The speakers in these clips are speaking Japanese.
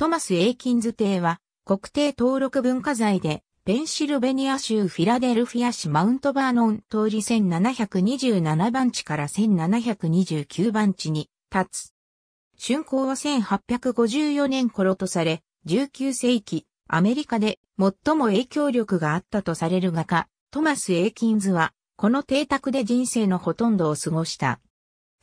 トマス・エイキンズ邸は、国定登録文化財で、ペンシルベニア州フィラデルフィア市マウントバーノン通り1727番地から1729番地に立つ。竣工は1854年頃とされ、19世紀、アメリカで最も影響力があったとされる画家、トマス・エイキンズは、この邸宅で人生のほとんどを過ごした。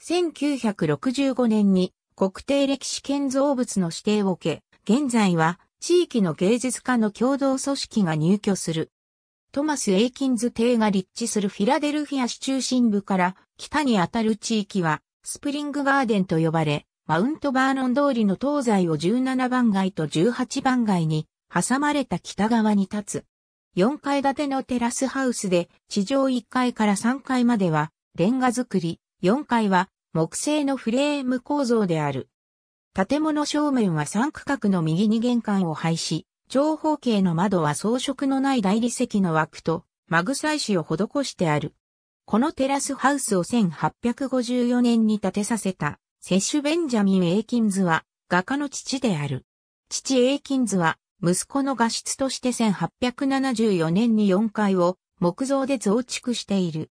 1965年に国定歴史建造物の指定を受け、現在は地域の芸術家の共同組織が入居する。トマス・エイキンズ邸が立地するフィラデルフィア市中心部から北にあたる地域はスプリングガーデンと呼ばれ、マウントバーノン通りの東西を17番街と18番街に挟まれた北側に立つ。4階建てのテラスハウスで地上1階から3階まではレンガ造り、4階は木製のフレーム構造である。建物正面は3区画の右に玄関を配し、長方形の窓は装飾のない大理石の枠と、マグサイシを施してある。このテラスハウスを1854年に建てさせた、セッシュ・ベンジャミン・エイキンズは、画家の父である。父エイキンズは、息子の画室として1874年に4階を木造で増築している。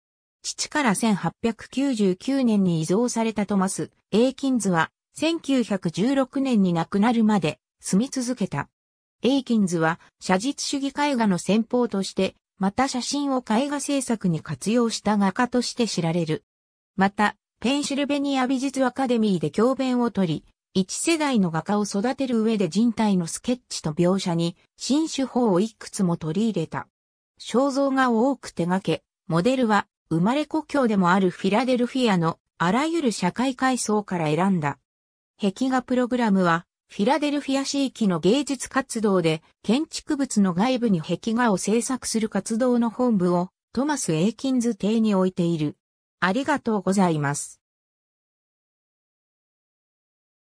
父から1899年に遺贈されたトマス・エイキンズは、1916年に亡くなるまで住み続けた。エイキンズは写実主義絵画の先鋒として、また写真を絵画制作に活用した画家として知られる。また、ペンシルベニア美術アカデミーで教鞭を取り、一世代の画家を育てる上で人体のスケッチと描写に新手法をいくつも取り入れた。肖像画を多く手掛け、モデルは生まれ故郷でもあるフィラデルフィアのあらゆる社会階層から選んだ。壁画プログラムは、フィラデルフィア市域の芸術活動で建築物の外部に壁画を制作する活動の本部をトマス・エイキンズ邸に置いている。ありがとうございます。